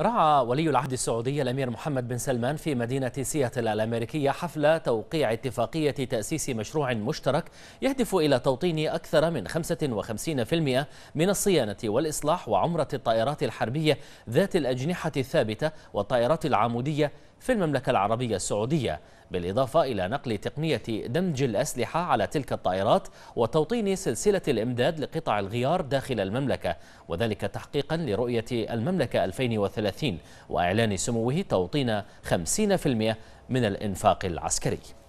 رعى ولي العهد السعودي الأمير محمد بن سلمان في مدينة سياتل الأمريكية حفل توقيع اتفاقية تأسيس مشروع مشترك يهدف إلى توطين أكثر من 55% من الصيانة والإصلاح وعمرة الطائرات الحربية ذات الأجنحة الثابتة والطائرات العامودية في المملكة العربية السعودية بالإضافة إلى نقل تقنية دمج الأسلحة على تلك الطائرات وتوطين سلسلة الإمداد لقطع الغيار داخل المملكة وذلك تحقيقا لرؤية المملكة 2030 وإعلان سموه توطين 50% من الإنفاق العسكري